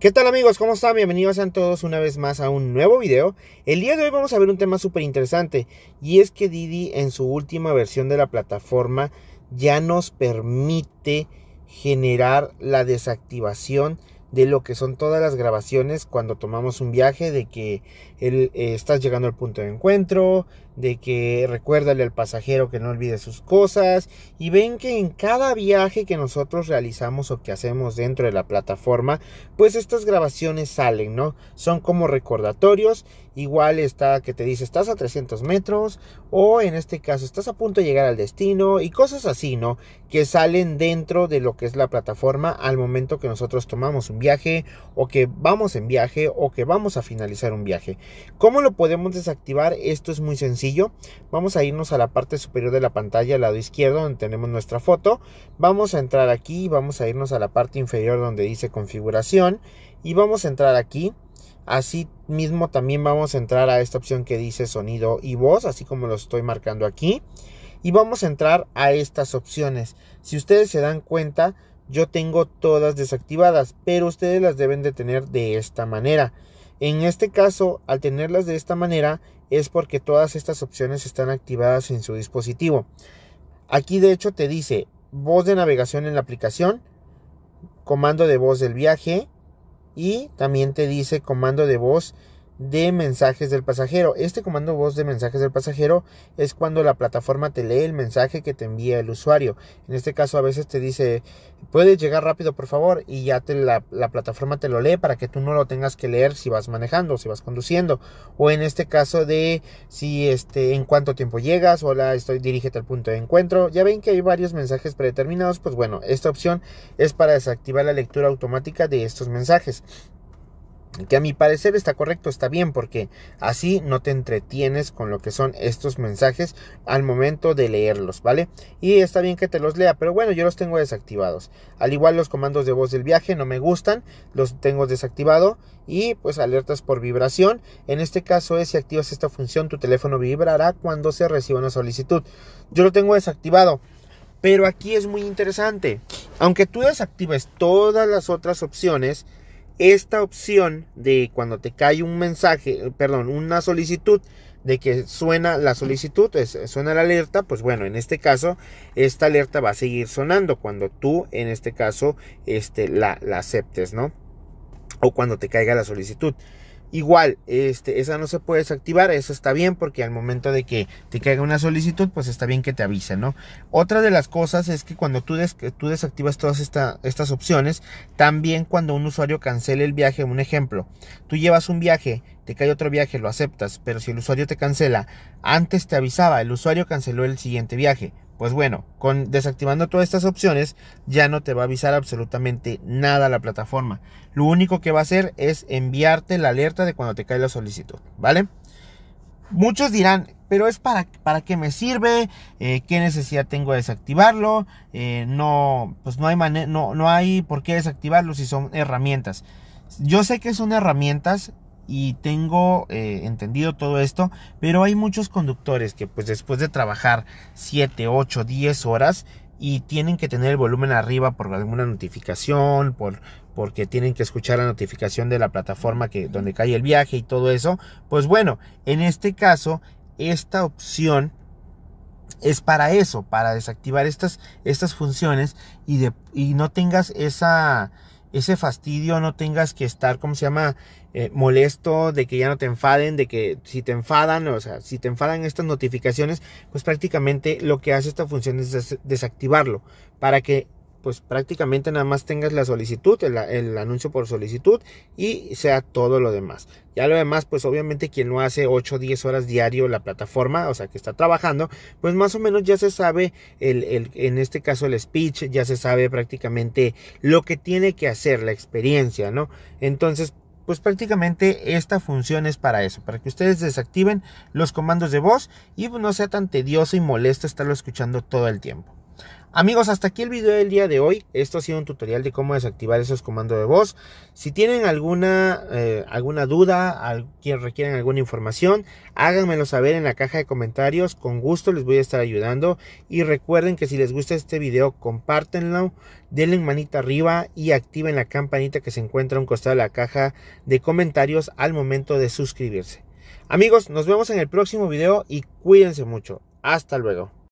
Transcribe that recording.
¿Qué tal amigos? ¿Cómo están? Bienvenidos a todos una vez más a un nuevo video. El día de hoy vamos a ver un tema súper interesante y es que Didi en su última versión de la plataforma ya nos permite generar la desactivación de lo que son todas las grabaciones cuando tomamos un viaje, de que él, eh, estás llegando al punto de encuentro, de que recuérdale al pasajero que no olvide sus cosas, y ven que en cada viaje que nosotros realizamos o que hacemos dentro de la plataforma, pues estas grabaciones salen, ¿no? Son como recordatorios, igual está que te dice estás a 300 metros, o en este caso estás a punto de llegar al destino, y cosas así, ¿no? Que salen dentro de lo que es la plataforma al momento que nosotros tomamos un viaje o que vamos en viaje o que vamos a finalizar un viaje. ¿Cómo lo podemos desactivar? Esto es muy sencillo. Vamos a irnos a la parte superior de la pantalla, al lado izquierdo, donde tenemos nuestra foto. Vamos a entrar aquí, y vamos a irnos a la parte inferior donde dice configuración y vamos a entrar aquí. Así mismo también vamos a entrar a esta opción que dice sonido y voz, así como lo estoy marcando aquí. Y vamos a entrar a estas opciones. Si ustedes se dan cuenta, yo tengo todas desactivadas, pero ustedes las deben de tener de esta manera. En este caso, al tenerlas de esta manera, es porque todas estas opciones están activadas en su dispositivo. Aquí de hecho te dice voz de navegación en la aplicación, comando de voz del viaje y también te dice comando de voz de mensajes del pasajero. Este comando voz de mensajes del pasajero es cuando la plataforma te lee el mensaje que te envía el usuario. En este caso a veces te dice, puedes llegar rápido por favor y ya la, plataforma te lo lee para que tú no lo tengas que leer si vas manejando, si vas conduciendo. O en este caso de si este, en cuánto tiempo llegas, hola, estoy, dirígete al punto de encuentro. Ya ven que hay varios mensajes predeterminados, pues bueno, esta opción es para desactivar la lectura automática de estos mensajes que a mi parecer está correcto, está bien, porque así no te entretienes con lo que son estos mensajes al momento de leerlos, ¿vale? Y está bien que te los lea, pero bueno, yo los tengo desactivados. Al igual los comandos de voz del viaje no me gustan, los tengo desactivado y pues alertas por vibración. En este caso es si activas esta función, tu teléfono vibrará cuando se reciba una solicitud. Yo lo tengo desactivado. Pero aquí es muy interesante. Aunque tú desactives todas las otras opciones, esta opción de cuando te cae un mensaje, eh, perdón, una solicitud de que suena la solicitud, eh, suena la alerta, pues bueno, en este caso esta alerta va a seguir sonando cuando tú en este caso este, la, la aceptes, ¿no? O cuando te caiga la solicitud. Igual, este, esa no se puede desactivar, eso está bien porque al momento de que te caiga una solicitud, pues está bien que te avisen, ¿no? Otra de las cosas es que cuando tú, tú desactivas todas estas opciones, también cuando un usuario cancele el viaje, un ejemplo, tú llevas un viaje, te cae otro viaje, lo aceptas, pero si el usuario te cancela, antes te avisaba, el usuario canceló el siguiente viaje, pues bueno, con desactivando todas estas opciones ya no te va a avisar absolutamente nada la plataforma. Lo único que va a hacer es enviarte la alerta de cuando te cae la solicitud, ¿vale? Muchos dirán, pero es para, para qué me sirve, eh, qué necesidad tengo de desactivarlo, eh, no, pues no hay, no, no hay por qué desactivarlo si son herramientas. Yo sé que son herramientas, y tengo eh, entendido todo esto, pero hay muchos conductores que pues después de trabajar 7, 8, 10 horas y tienen que tener el volumen arriba por alguna notificación, por porque tienen que escuchar la notificación de la plataforma que donde cae el viaje y todo eso, pues bueno, en este caso esta opción es para eso, para desactivar estas, estas funciones y, de, y no tengas esa, ese fastidio, no tengas que estar, ¿cómo se llama? Eh, molesto, de que ya no te enfaden, de que si te enfadan, o sea, si te enfadan estas notificaciones, pues prácticamente lo que hace esta función es desactivarlo para que pues prácticamente nada más tengas la solicitud, el, anuncio por solicitud y sea todo lo demás. Ya lo demás, pues obviamente quien no hace 8 o 10 horas diario la plataforma, o sea que está trabajando, pues más o menos ya se sabe el, en este caso el speech, ya se sabe prácticamente lo que tiene que hacer, la experiencia, ¿no? Entonces, pues prácticamente esta función es para eso, para que ustedes desactiven los comandos de voz y no sea tan tedioso y molesto estarlo escuchando todo el tiempo. Amigos, hasta aquí el video del día de hoy. Esto ha sido un tutorial de cómo desactivar esos comandos de voz. Si tienen alguna, eh, alguna duda, al, requieren alguna información, háganmelo saber en la caja de comentarios. Con gusto les voy a estar ayudando. Y recuerden que si les gusta este video, compártenlo, denle manita arriba y activen la campanita que se encuentra a un costado de la caja de comentarios al momento de suscribirse. Amigos, nos vemos en el próximo video y cuídense mucho. Hasta luego.